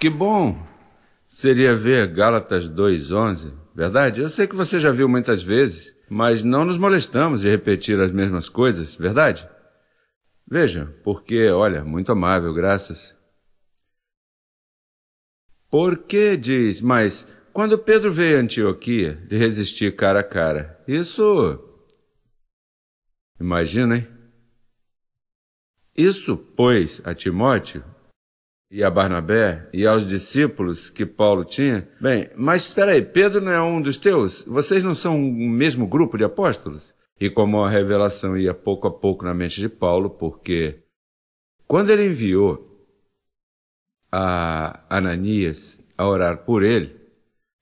Que bom seria ver Gálatas 2:11, verdade? Eu sei que você já viu muitas vezes, mas não nos molestamos de repetir as mesmas coisas, verdade? Veja, porque, olha, muito amável, graças. Porque diz, mas quando Pedro veio a Antioquia, de resistir cara a cara, isso. hein? Isso, pois, a Timóteo, e a Barnabé e aos discípulos que Paulo tinha, bem, mas espera aí, Pedro não é um dos teus? Vocês não são o mesmo grupo de apóstolos? E como a revelação ia pouco a pouco na mente de Paulo, porque quando ele enviou a Ananias a orar por ele,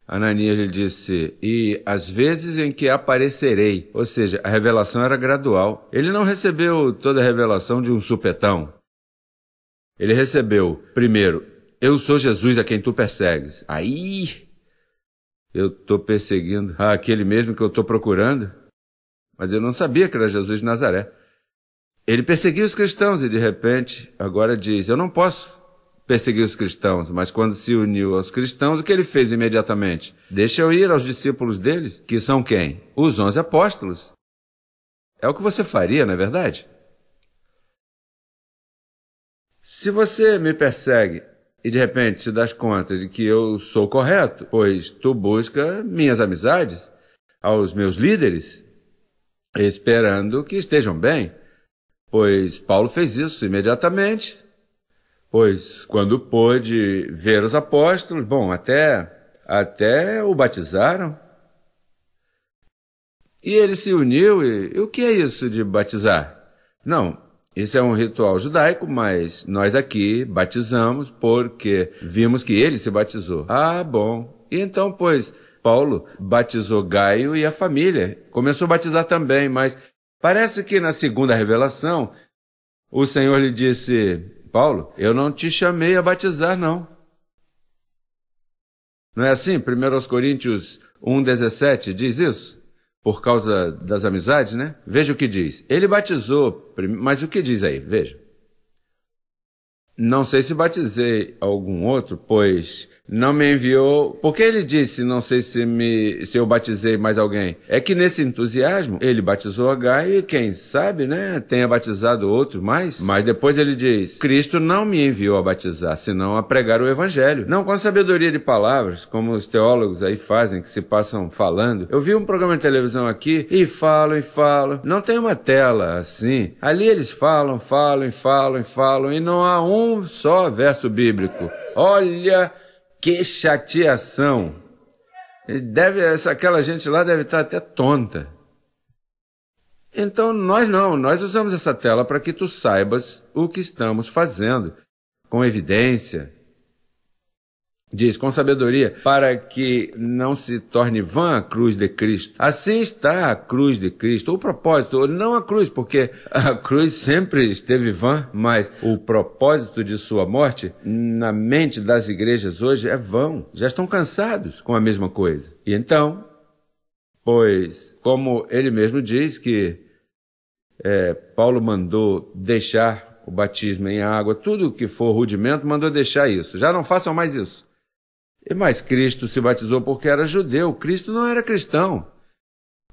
Ananias lhe disse: E as vezes em que aparecerei, ou seja, a revelação era gradual. Ele não recebeu toda a revelação de um supetão. Ele recebeu, primeiro, eu sou Jesus a quem tu persegues. Aí eu estou perseguindo aquele mesmo que eu estou procurando. Mas eu não sabia que era Jesus de Nazaré. Ele perseguia os cristãos e de repente agora diz: Eu não posso perseguir os cristãos, mas quando se uniu aos cristãos, o que ele fez imediatamente? Deixa eu ir aos discípulos deles, que são quem? Os onze apóstolos. É o que você faria, não é verdade? Se você me persegue e de repente se das conta de que eu sou correto, pois tu busca minhas amizades aos meus líderes, esperando que estejam bem, pois Paulo fez isso imediatamente, pois quando pôde ver os apóstolos, bom, até até o batizaram. E ele se uniu e, e o que é isso de batizar? Não, esse é um ritual judaico, mas nós aqui batizamos porque vimos que ele se batizou. Ah, bom. E então, pois, Paulo batizou Gaio e a família. Começou a batizar também, mas parece que na segunda revelação, o Senhor lhe disse: Paulo, eu não te chamei a batizar, não. Não é assim? 1 Coríntios 1,17 diz isso? por causa das amizades, né? Veja o que diz. Ele batizou, mas o que diz aí? Veja. Não sei se batizei algum outro, pois não me enviou. Porque ele disse, não sei se, me, se eu batizei mais alguém. É que nesse entusiasmo, ele batizou Gai e quem sabe, né, tenha batizado outro mais. Mas depois ele diz, Cristo não me enviou a batizar, senão a pregar o evangelho. Não com sabedoria de palavras, como os teólogos aí fazem, que se passam falando. Eu vi um programa de televisão aqui e falam e falam. Não tem uma tela assim. Ali eles falam, falam e falam e falam e não há um só verso bíblico. Olha, que chateação! Deve, essa, aquela gente lá deve estar até tonta. Então nós não, nós usamos essa tela para que tu saibas o que estamos fazendo, com evidência, Diz, com sabedoria, para que não se torne vã a cruz de Cristo. Assim está a cruz de Cristo, o propósito, não a cruz, porque a cruz sempre esteve vã, mas o propósito de sua morte, na mente das igrejas hoje, é vão. Já estão cansados com a mesma coisa. E então, pois, como ele mesmo diz que é, Paulo mandou deixar o batismo em água, tudo que for rudimento, mandou deixar isso. Já não façam mais isso. Mas Cristo se batizou porque era judeu, Cristo não era cristão.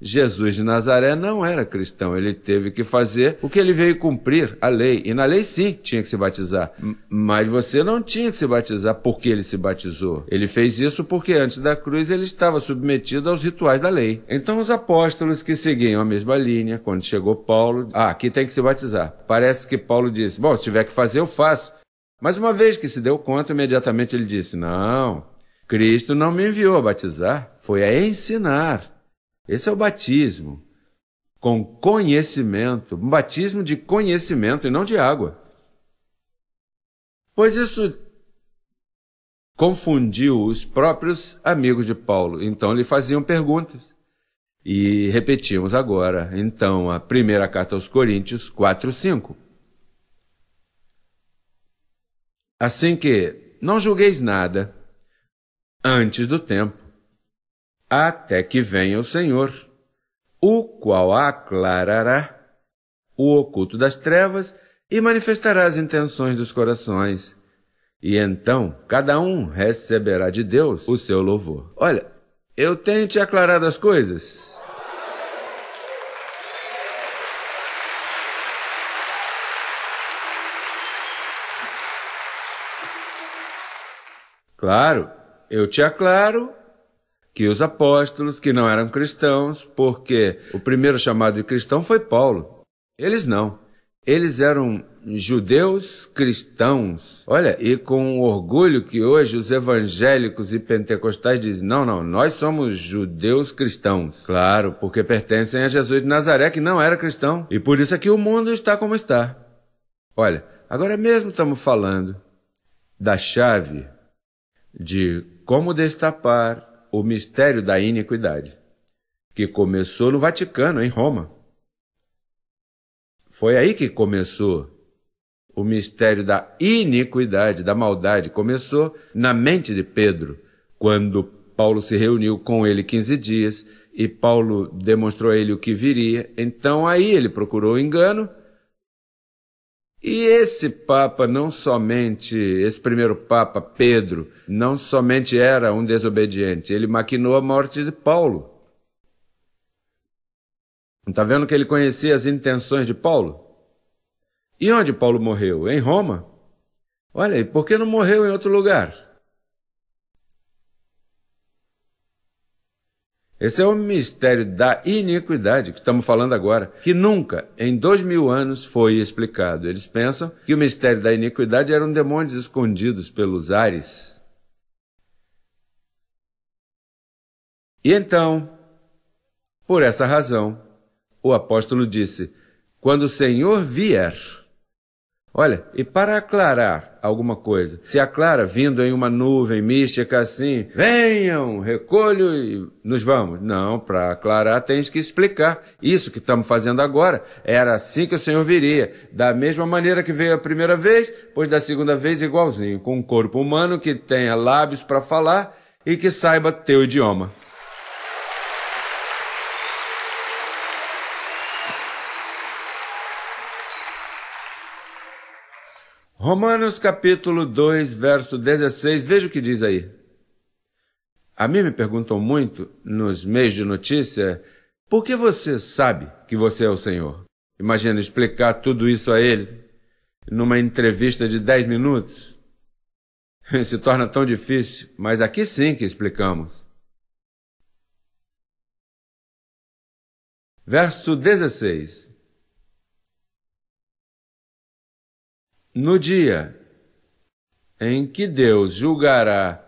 Jesus de Nazaré não era cristão, ele teve que fazer o que ele veio cumprir, a lei. E na lei sim tinha que se batizar. Hum. Mas você não tinha que se batizar porque ele se batizou. Ele fez isso porque antes da cruz ele estava submetido aos rituais da lei. Então os apóstolos que seguiam a mesma linha, quando chegou Paulo, ah, aqui tem que se batizar. Parece que Paulo disse: "Bom, se tiver que fazer eu faço". Mas uma vez que se deu conta, imediatamente ele disse: "Não, Cristo não me enviou a batizar, foi a ensinar. Esse é o batismo com conhecimento, um batismo de conhecimento e não de água. Pois isso confundiu os próprios amigos de Paulo. Então lhe faziam perguntas. E repetimos agora, então, a primeira carta aos Coríntios 4, 5. Assim que não julgueis nada, antes do tempo, até que venha o Senhor, o qual aclarará o oculto das trevas e manifestará as intenções dos corações. E então cada um receberá de Deus o seu louvor. Olha, eu tenho te aclarado as coisas. Claro, eu te aclaro que os apóstolos, que não eram cristãos, porque o primeiro chamado de cristão foi Paulo. Eles não. Eles eram judeus cristãos. Olha, e com orgulho que hoje os evangélicos e pentecostais dizem: não, não, nós somos judeus cristãos. Claro, porque pertencem a Jesus de Nazaré, que não era cristão. E por isso é que o mundo está como está. Olha, agora mesmo estamos falando da chave de como destapar o mistério da iniquidade, que começou no Vaticano, em Roma. Foi aí que começou o mistério da iniquidade, da maldade. Começou na mente de Pedro, quando Paulo se reuniu com ele 15 dias e Paulo demonstrou a ele o que viria. Então aí ele procurou o engano e esse Papa, não somente, esse primeiro Papa, Pedro, não somente era um desobediente, ele maquinou a morte de Paulo. Está vendo que ele conhecia as intenções de Paulo? E onde Paulo morreu? Em Roma. Olha, aí, por que não morreu em outro lugar? Esse é o mistério da iniquidade que estamos falando agora, que nunca em dois mil anos foi explicado. Eles pensam que o mistério da iniquidade eram demônios escondidos pelos ares. E então, por essa razão, o apóstolo disse: quando o Senhor vier, Olha, e para aclarar alguma coisa, se aclara vindo em uma nuvem mística assim, venham, recolho e nos vamos. Não, para aclarar tens que explicar. Isso que estamos fazendo agora, era assim que o Senhor viria. Da mesma maneira que veio a primeira vez, pois da segunda vez igualzinho, com um corpo humano que tenha lábios para falar e que saiba teu idioma. Romanos capítulo 2, verso 16, veja o que diz aí. A mim me perguntam muito nos meios de notícia por que você sabe que você é o Senhor? Imagina explicar tudo isso a eles numa entrevista de 10 minutos. Se torna tão difícil, mas aqui sim que explicamos. Verso 16: No dia em que Deus julgará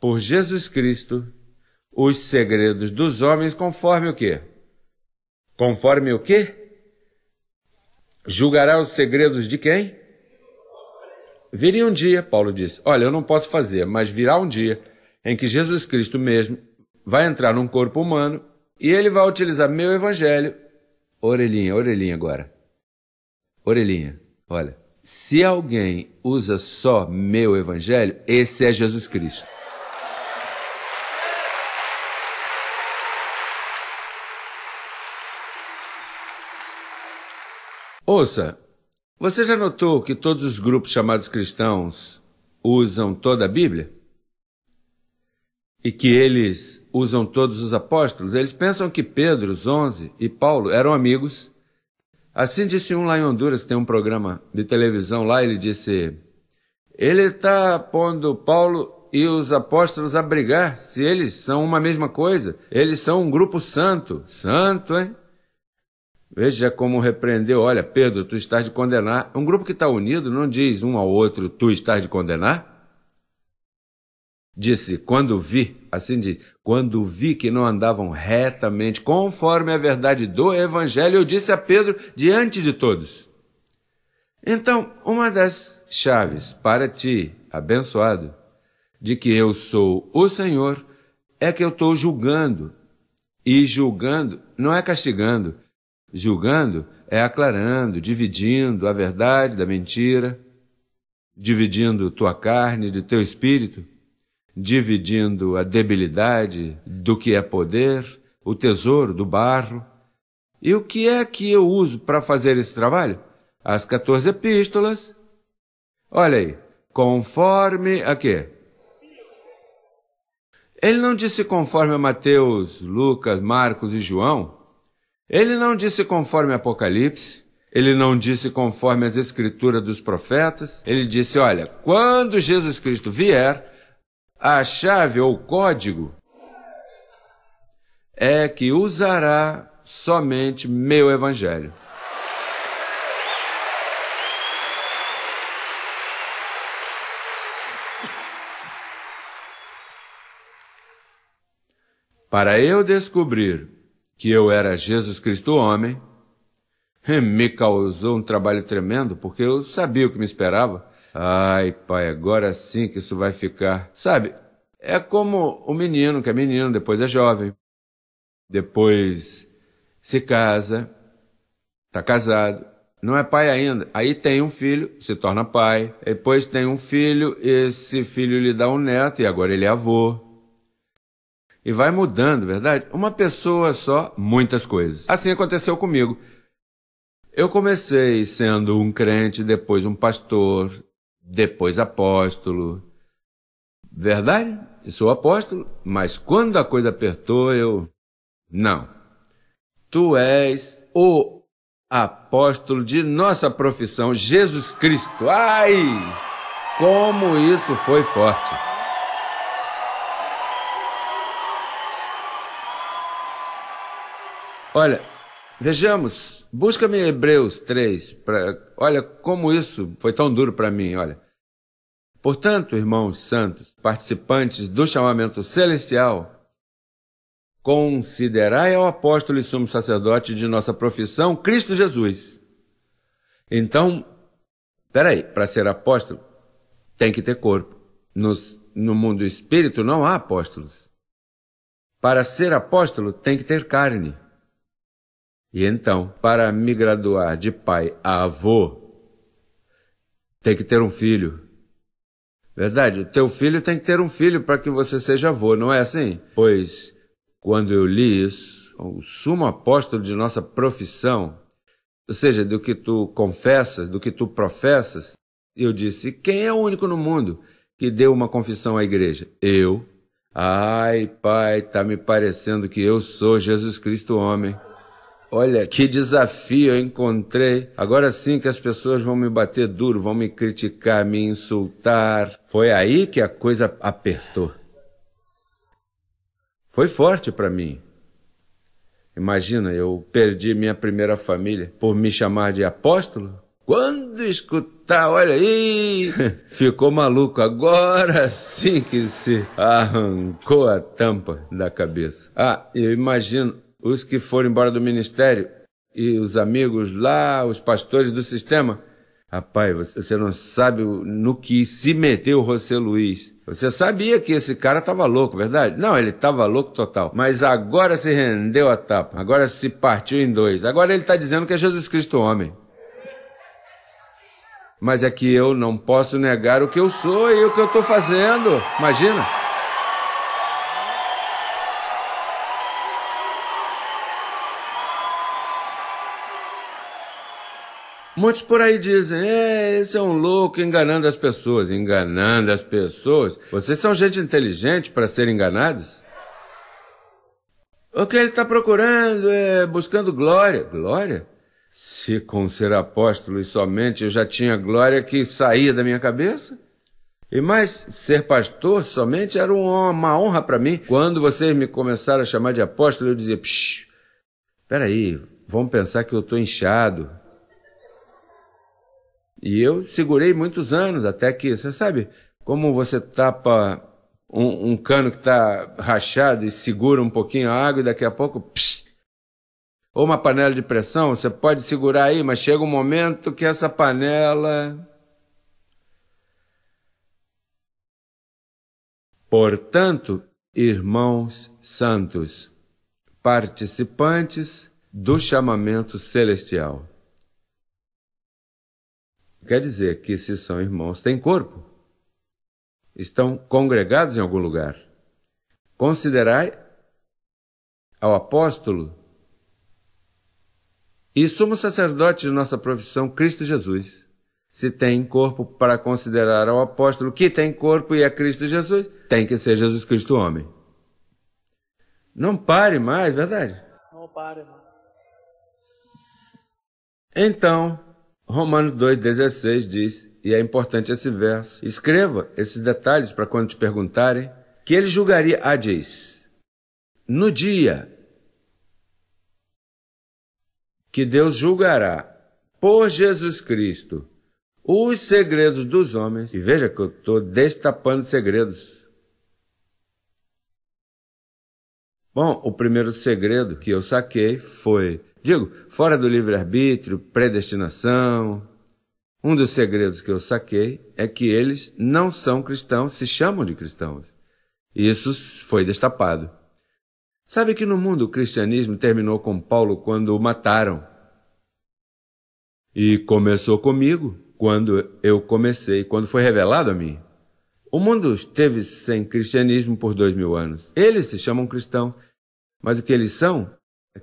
por Jesus Cristo os segredos dos homens conforme o quê? Conforme o quê? Julgará os segredos de quem? Viria um dia, Paulo disse. Olha, eu não posso fazer, mas virá um dia em que Jesus Cristo mesmo vai entrar num corpo humano e ele vai utilizar meu evangelho. Orelhinha, orelhinha agora. Orelhinha, olha. Se alguém usa só meu evangelho, esse é Jesus Cristo. Ouça, você já notou que todos os grupos chamados cristãos usam toda a Bíblia? E que eles usam todos os apóstolos? Eles pensam que Pedro, os onze e Paulo eram amigos Assim disse um lá em Honduras, que tem um programa de televisão lá, ele disse: Ele está pondo Paulo e os apóstolos a brigar, se eles são uma mesma coisa, eles são um grupo santo. Santo, hein? Veja como repreendeu: Olha, Pedro, tu estás de condenar. Um grupo que está unido não diz um ao outro: Tu estás de condenar? disse: Quando vi, assim de quando vi que não andavam retamente, conforme a verdade do Evangelho, eu disse a Pedro diante de todos. Então, uma das chaves para ti, abençoado, de que eu sou o Senhor, é que eu estou julgando. E julgando não é castigando, julgando é aclarando, dividindo a verdade da mentira, dividindo tua carne de teu espírito dividindo a debilidade do que é poder, o tesouro do barro. E o que é que eu uso para fazer esse trabalho? As 14 epístolas. Olha aí, conforme a quê? Ele não disse conforme a Mateus, Lucas, Marcos e João. Ele não disse conforme Apocalipse. Ele não disse conforme as escrituras dos profetas. Ele disse: Olha, quando Jesus Cristo vier, a chave ou código é que usará somente meu evangelho. Para eu descobrir que eu era Jesus Cristo homem, me causou um trabalho tremendo, porque eu sabia o que me esperava. Ai, pai, agora sim que isso vai ficar. Sabe, é como o menino que é menino, depois é jovem, depois se casa, está casado, não é pai ainda. Aí tem um filho, se torna pai. Depois tem um filho, esse filho lhe dá um neto e agora ele é avô. E vai mudando, verdade? Uma pessoa só, muitas coisas. Assim aconteceu comigo. Eu comecei sendo um crente, depois um pastor, depois apóstolo. Verdade? Eu sou apóstolo, mas quando a coisa apertou, eu. Não. Tu és o apóstolo de nossa profissão, Jesus Cristo. Ai! Como isso foi forte! Olha, vejamos Busca-me Hebreus 3. Pra, olha como isso foi tão duro para mim, olha. Portanto, irmãos santos, participantes do chamamento celestial, considerai ao apóstolo e sumo sacerdote de nossa profissão Cristo Jesus. Então, peraí, para ser apóstolo tem que ter corpo. Nos, no mundo espírito não há apóstolos. Para ser apóstolo tem que ter carne. E então, para me graduar de pai a avô, tem que ter um filho. Verdade, o teu filho tem que ter um filho para que você seja avô, não é assim? Pois, quando eu li isso, o sumo apóstolo de nossa profissão, ou seja, do que tu confessas, do que tu professas, eu disse: quem é o único no mundo que deu uma confissão à igreja? Eu. Ai, pai, está me parecendo que eu sou Jesus Cristo homem. Olha que desafio eu encontrei. Agora sim que as pessoas vão me bater duro, vão me criticar, me insultar. Foi aí que a coisa apertou. Foi forte para mim. Imagina, eu perdi minha primeira família por me chamar de apóstolo. Quando escutar, olha aí, ficou maluco. Agora sim que se arrancou a tampa da cabeça. Ah, eu imagino os que foram embora do ministério e os amigos lá, os pastores do sistema. Rapaz, você não sabe no que se meteu o José Luiz. Você sabia que esse cara estava louco, verdade? Não, ele estava louco total. Mas agora se rendeu a tapa. Agora se partiu em dois. Agora ele está dizendo que é Jesus Cristo homem. Mas é que eu não posso negar o que eu sou e o que eu estou fazendo. Imagina. Muitos por aí dizem, é, esse é um louco enganando as pessoas. Enganando as pessoas? Vocês são gente inteligente para ser enganados? O que ele está procurando é buscando glória. Glória? Se com ser apóstolo e somente eu já tinha glória que saía da minha cabeça? E mais, ser pastor somente era uma honra para mim. Quando vocês me começaram a chamar de apóstolo, eu dizia, psh, peraí, vão pensar que eu estou inchado, e eu segurei muitos anos até que, você sabe, como você tapa um, um cano que está rachado e segura um pouquinho a água e daqui a pouco. ou uma panela de pressão, você pode segurar aí, mas chega um momento que essa panela. Portanto, irmãos santos, participantes do chamamento celestial quer dizer que, se são irmãos, têm corpo. Estão congregados em algum lugar. Considerai ao apóstolo e sumo sacerdote de nossa profissão, Cristo Jesus. Se tem corpo para considerar ao apóstolo que tem corpo e é Cristo Jesus, tem que ser Jesus Cristo homem. Não pare mais, verdade? Não pare mais. Então, Romanos 2,16 diz, e é importante esse verso, escreva esses detalhes para quando te perguntarem, que ele julgaria ah, diz, no dia que Deus julgará por Jesus Cristo os segredos dos homens. E veja que eu estou destapando segredos. Bom, o primeiro segredo que eu saquei foi Digo, fora do livre-arbítrio, predestinação. Um dos segredos que eu saquei é que eles não são cristãos, se chamam de cristãos. Isso foi destapado. Sabe que no mundo o cristianismo terminou com Paulo quando o mataram. E começou comigo quando eu comecei, quando foi revelado a mim. O mundo esteve sem cristianismo por dois mil anos. Eles se chamam cristãos, mas o que eles são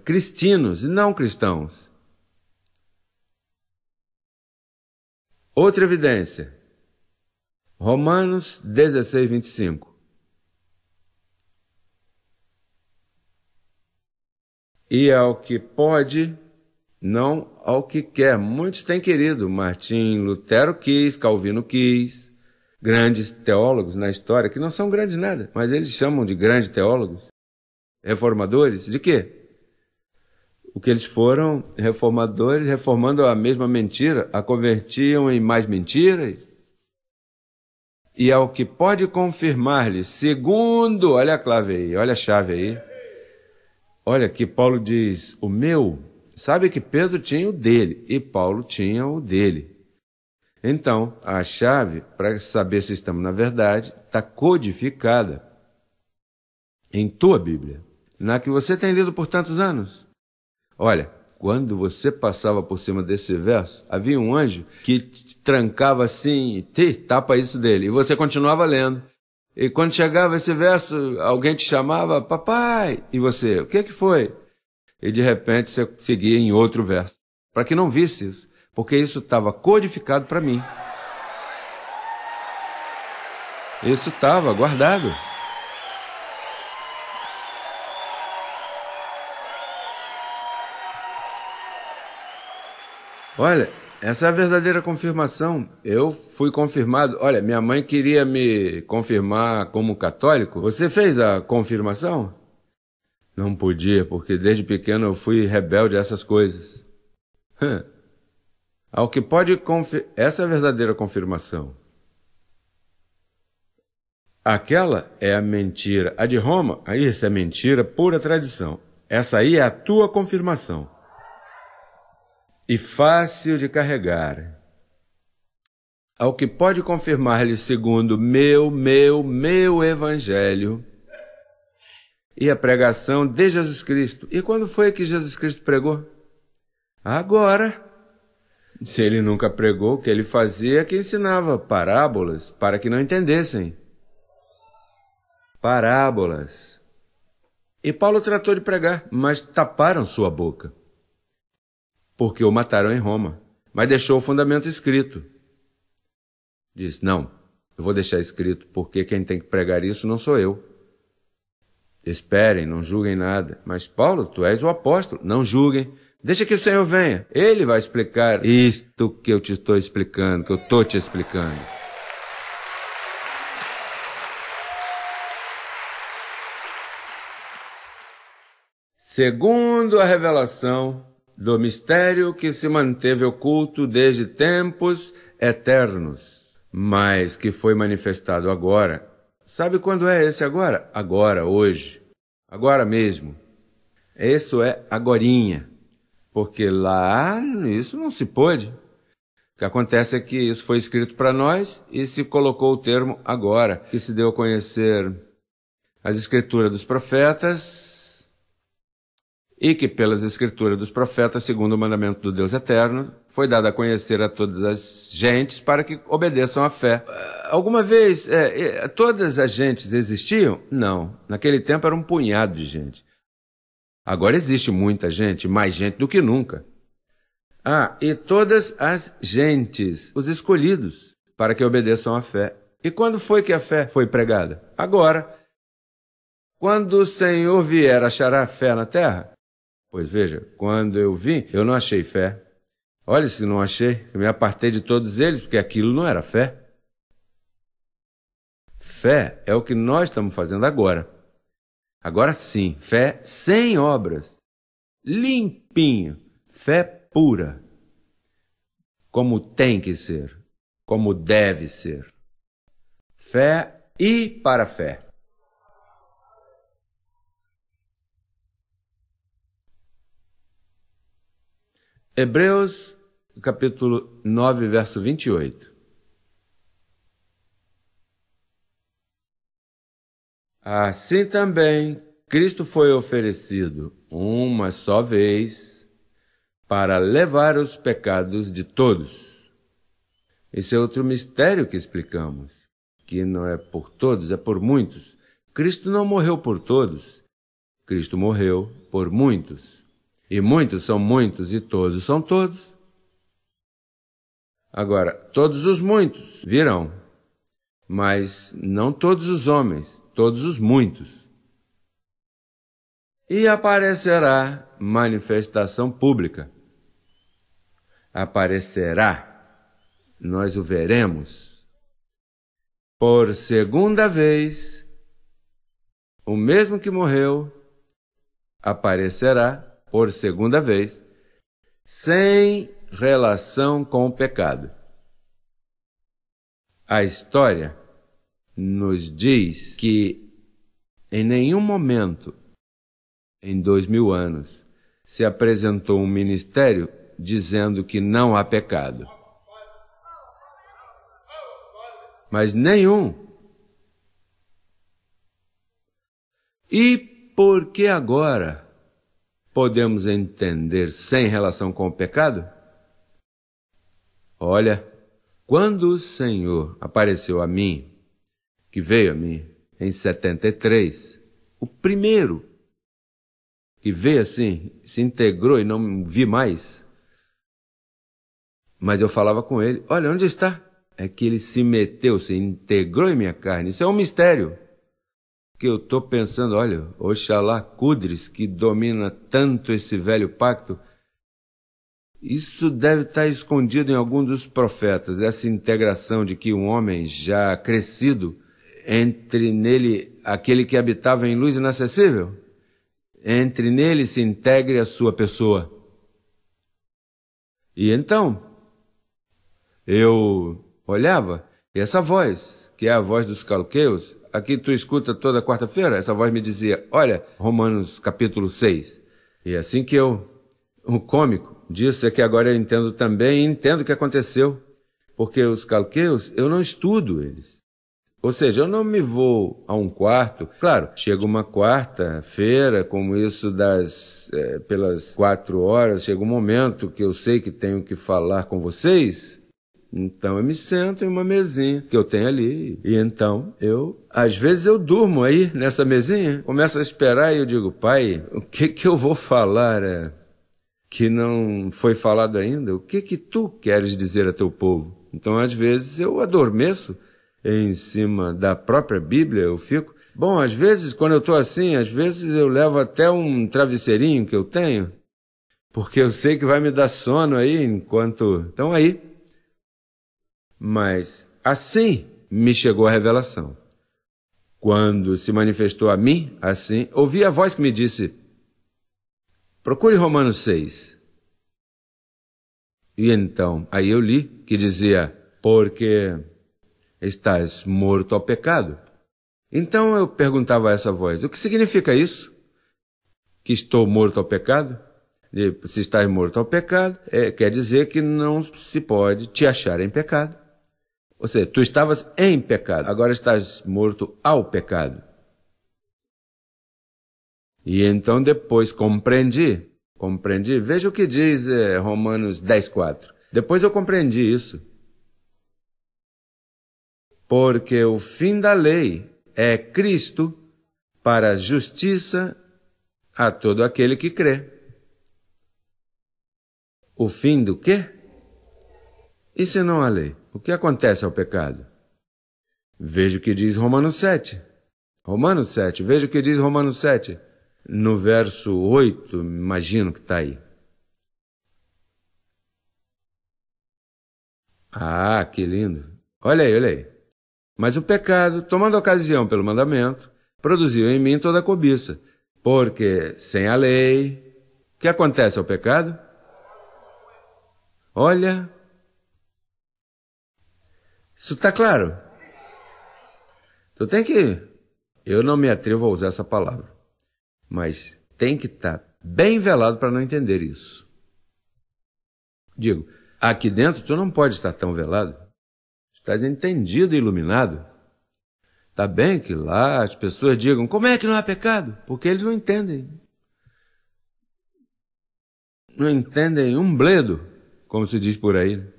cristinos e não cristãos. Outra evidência. Romanos 16, 25. E ao que pode, não ao que quer. Muitos têm querido. Martim Lutero quis, Calvino quis. Grandes teólogos na história, que não são grandes nada, mas eles chamam de grandes teólogos. Reformadores? De quê? O que eles foram reformadores, reformando a mesma mentira, a convertiam em mais mentiras. E ao que pode confirmar-lhe, segundo, olha a clave aí, olha a chave aí. Olha que Paulo diz: o meu. Sabe que Pedro tinha o dele e Paulo tinha o dele. Então, a chave para saber se estamos na verdade está codificada em tua Bíblia, na que você tem lido por tantos anos. Olha, quando você passava por cima desse verso, havia um anjo que te trancava assim, te tapa isso dele, e você continuava lendo. E quando chegava esse verso, alguém te chamava, papai, e você, o que é que foi? E de repente você seguia em outro verso, para que não visse isso, porque isso estava codificado para mim. Isso estava guardado. Olha, essa é a verdadeira confirmação. Eu fui confirmado. Olha, minha mãe queria me confirmar como católico. Você fez a confirmação? Não podia, porque desde pequeno eu fui rebelde a essas coisas. Ao que pode confirmar. Essa é a verdadeira confirmação. Aquela é a mentira. A de Roma, isso é mentira, pura tradição. Essa aí é a tua confirmação e fácil de carregar. Ao que pode confirmar-lhe segundo meu, meu, meu evangelho e a pregação de Jesus Cristo. E quando foi que Jesus Cristo pregou? Agora. Se ele nunca pregou, o que ele fazia é que ensinava parábolas para que não entendessem. Parábolas. E Paulo tratou de pregar, mas taparam sua boca porque o mataram em Roma, mas deixou o fundamento escrito. Diz: Não, eu vou deixar escrito, porque quem tem que pregar isso não sou eu. Esperem, não julguem nada. Mas, Paulo, tu és o apóstolo, não julguem. Deixa que o Senhor venha. Ele vai explicar isto que eu te estou explicando, que eu estou te explicando. Segundo a revelação, do mistério que se manteve oculto desde tempos eternos, mas que foi manifestado agora. Sabe quando é esse agora? Agora, hoje. Agora mesmo. Isso é agorinha. Porque lá isso não se pôde. O que acontece é que isso foi escrito para nós e se colocou o termo agora, que se deu a conhecer as escrituras dos profetas, e que, pelas escrituras dos profetas, segundo o mandamento do Deus eterno, foi dado a conhecer a todas as gentes para que obedeçam à fé. É, alguma vez é, todas as gentes existiam? Não. Naquele tempo era um punhado de gente. Agora existe muita gente, mais gente do que nunca. Ah, e todas as gentes, os escolhidos, para que obedeçam à fé. E quando foi que a fé foi pregada? Agora. Quando o Senhor vier, achará fé na terra? Pois veja, quando eu vim, eu não achei fé. Olha se não achei, eu me apartei de todos eles, porque aquilo não era fé. Fé é o que nós estamos fazendo agora. Agora sim, fé sem obras, limpinho, fé pura, como tem que ser, como deve ser. Fé e para fé. Hebreus, capítulo 9, verso 28. Assim também, Cristo foi oferecido uma só vez para levar os pecados de todos. Esse é outro mistério que explicamos, que não é por todos, é por muitos. Cristo não morreu por todos, Cristo morreu por muitos. E muitos são muitos e todos são todos. Agora, todos os muitos virão, mas não todos os homens, todos os muitos. E aparecerá manifestação pública. Aparecerá, nós o veremos. Por segunda vez, o mesmo que morreu aparecerá por segunda vez, sem relação com o pecado. A história nos diz que em nenhum momento, em dois mil anos, se apresentou um ministério dizendo que não há pecado. Mas nenhum. E por que agora? podemos entender sem relação com o pecado? Olha, quando o Senhor apareceu a mim, que veio a mim em 73, o primeiro que veio assim, se integrou e não vi mais. Mas eu falava com ele: Olha, onde está? É que ele se meteu, se integrou em minha carne. Isso é um mistério que eu estou pensando, olha, Oxalá Cudres, que domina tanto esse velho pacto, isso deve estar tá escondido em algum dos profetas, essa integração de que um homem já crescido entre nele aquele que habitava em luz inacessível, entre nele se integre a sua pessoa. E então, eu olhava, e essa voz, que é a voz dos calqueus, aqui tu escuta toda quarta-feira? Essa voz me dizia: Olha, Romanos capítulo 6. E é assim que eu, o cômico, disse é que agora eu entendo também, entendo o que aconteceu. Porque os calqueus, eu não estudo eles. Ou seja, eu não me vou a um quarto. Claro, chega uma quarta-feira, como isso das é, pelas quatro horas, chega um momento que eu sei que tenho que falar com vocês, então eu me sento em uma mesinha que eu tenho ali. E então eu, às vezes eu durmo aí nessa mesinha, começo a esperar e eu digo, pai, o que que eu vou falar é, que não foi falado ainda? O que que tu queres dizer a teu povo? Então às vezes eu adormeço em cima da própria Bíblia, eu fico. Bom, às vezes quando eu estou assim, às vezes eu levo até um travesseirinho que eu tenho, porque eu sei que vai me dar sono aí enquanto. Então aí mas assim me chegou a revelação. Quando se manifestou a mim, assim, ouvi a voz que me disse: Procure Romanos 6. E então, aí eu li que dizia: Porque estás morto ao pecado. Então eu perguntava a essa voz: O que significa isso? Que estou morto ao pecado? E, se estás morto ao pecado, é, quer dizer que não se pode te achar em pecado. Ou seja, tu estavas em pecado, agora estás morto ao pecado. E então depois compreendi, compreendi. Veja o que diz eh, Romanos 10:4. Depois eu compreendi isso. Porque o fim da lei é Cristo para a justiça a todo aquele que crê. O fim do quê? E se não a lei? o que acontece ao pecado? Veja o que diz Romanos 7. Romanos 7, veja o que diz Romanos 7. No verso 8, imagino que está aí. Ah, que lindo. Olha aí, olha aí. Mas o pecado, tomando ocasião pelo mandamento, produziu em mim toda a cobiça, porque sem a lei, o que acontece ao pecado? Olha, isso está claro? Tu então tem que. Eu não me atrevo a usar essa palavra, mas tem que estar tá bem velado para não entender isso. Digo, aqui dentro tu não pode estar tão velado. Estás entendido e iluminado. Tá bem que lá as pessoas digam, como é que não há pecado? Porque eles não entendem. Não entendem um bledo, como se diz por aí. Né?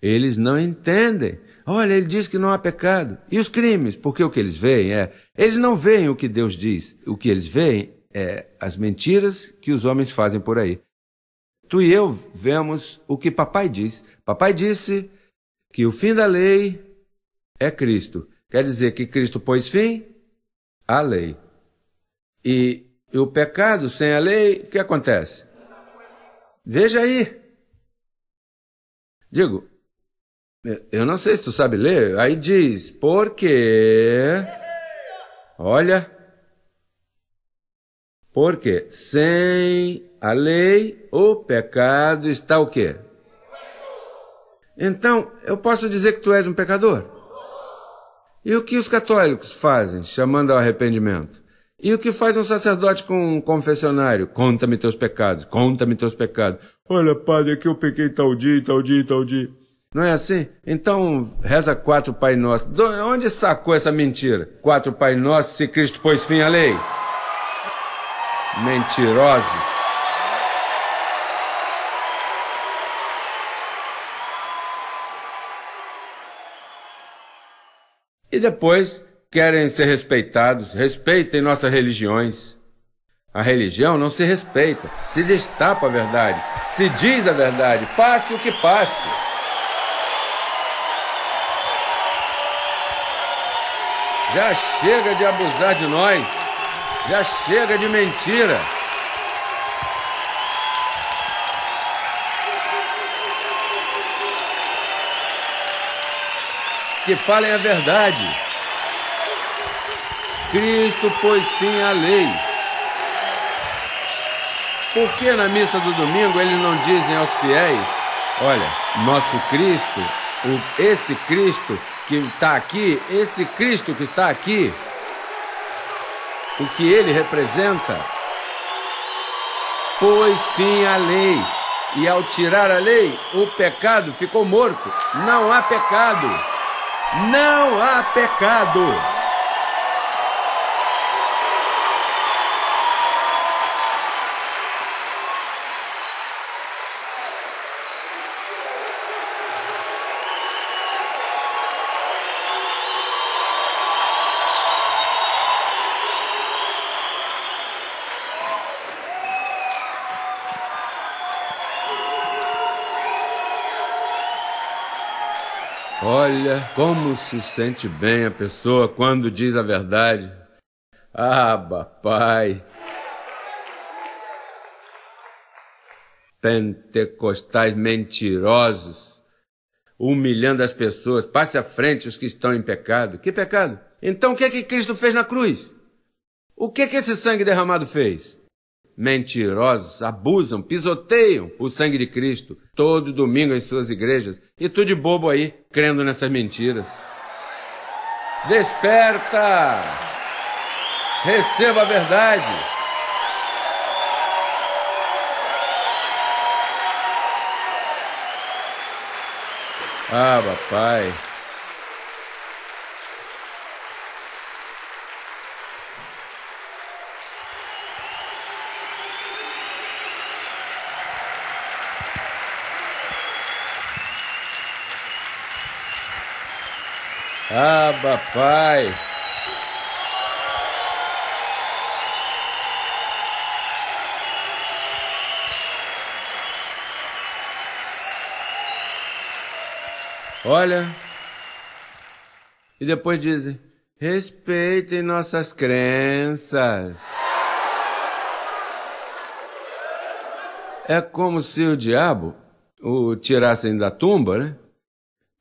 Eles não entendem. Olha, ele diz que não há pecado. E os crimes? Porque o que eles veem é. Eles não veem o que Deus diz. O que eles veem é as mentiras que os homens fazem por aí. Tu e eu vemos o que papai diz. Papai disse que o fim da lei é Cristo. Quer dizer que Cristo pôs fim à lei. E, e o pecado sem a lei, o que acontece? Veja aí. Digo, eu não sei se tu sabe ler. Aí diz, porque. Olha. Porque sem a lei, o pecado está o quê? Então, eu posso dizer que tu és um pecador? E o que os católicos fazem, chamando ao arrependimento? E o que faz um sacerdote com um confessionário? Conta-me teus pecados, conta-me teus pecados. Olha, padre, aqui é eu pequei tal dia, tal dia, tal dia. Não é assim? Então, reza quatro Pai Nosso. onde sacou essa mentira? Quatro Pai Nosso se Cristo pôs fim à lei. Mentirosos. E depois querem ser respeitados, respeitem nossas religiões. A religião não se respeita, se destapa a verdade, se diz a verdade, passe o que passe. Já chega de abusar de nós. Já chega de mentira. Que falem a verdade. Cristo pôs fim à lei. Por que na missa do domingo eles não dizem aos fiéis: Olha, nosso Cristo, esse Cristo que está aqui, esse Cristo que está aqui, o que ele representa, pôs fim à lei. E ao tirar a lei, o pecado ficou morto. Não há pecado. Não há pecado. Olha como se sente bem a pessoa quando diz a verdade. Aba, ah, pai. Pentecostais mentirosos, humilhando as pessoas, passe à frente os que estão em pecado. Que pecado? Então o que é que Cristo fez na cruz? O que é que esse sangue derramado fez? mentirosos, abusam, pisoteiam o sangue de Cristo todo domingo em suas igrejas. E tu de bobo aí, crendo nessas mentiras. Desperta! Receba a verdade! Ah, papai. Aba, ah, Pai. Olha. E depois dizem: respeitem nossas crenças. É como se o diabo o tirassem da tumba, né?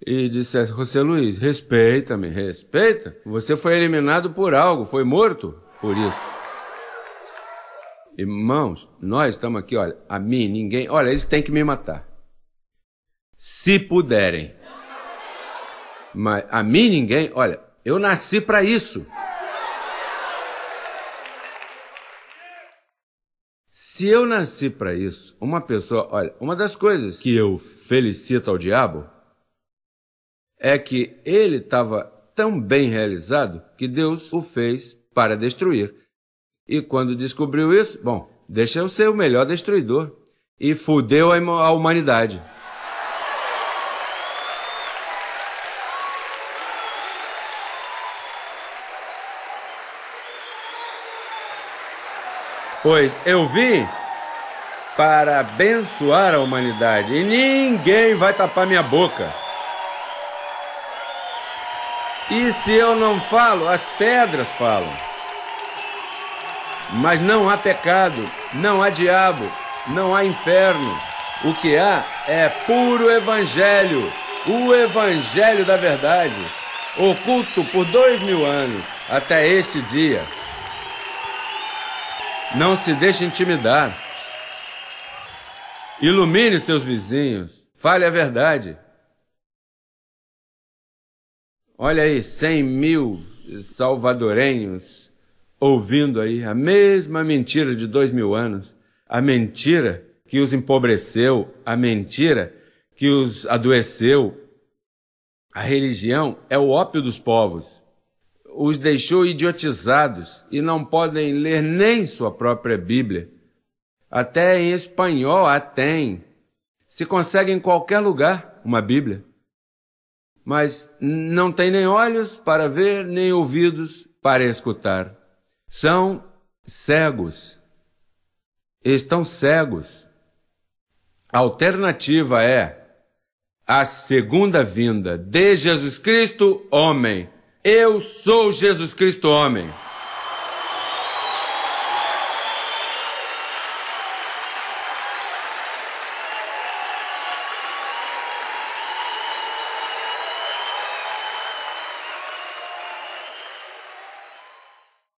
e dissesse, José Luiz, respeita-me, respeita. Você foi eliminado por algo, foi morto por isso. Irmãos, nós estamos aqui, olha, a mim, ninguém. Olha, eles têm que me matar. Se puderem. Mas a mim, ninguém. Olha, eu nasci para isso. Se eu nasci para isso, uma pessoa, olha, uma das coisas que eu felicito ao diabo é que ele estava tão bem realizado que Deus o fez para destruir. E quando descobriu isso, bom, deixa eu ser o melhor destruidor. E fudeu a humanidade. Pois eu vim para abençoar a humanidade e ninguém vai tapar minha boca. E se eu não falo, as pedras falam. Mas não há pecado, não há diabo, não há inferno. O que há é puro evangelho, o evangelho da verdade, oculto por dois mil anos até este dia. Não se deixe intimidar. Ilumine seus vizinhos, fale a verdade. Olha aí, 100 mil salvadorenhos ouvindo aí a mesma mentira de dois mil anos, a mentira que os empobreceu, a mentira que os adoeceu. A religião é o ópio dos povos. Os deixou idiotizados e não podem ler nem sua própria Bíblia. Até em espanhol a tem. Se consegue em qualquer lugar uma Bíblia mas não tem nem olhos para ver, nem ouvidos para escutar. São cegos. Estão cegos. A alternativa é a segunda vinda de Jesus Cristo, homem. Eu sou Jesus Cristo, homem.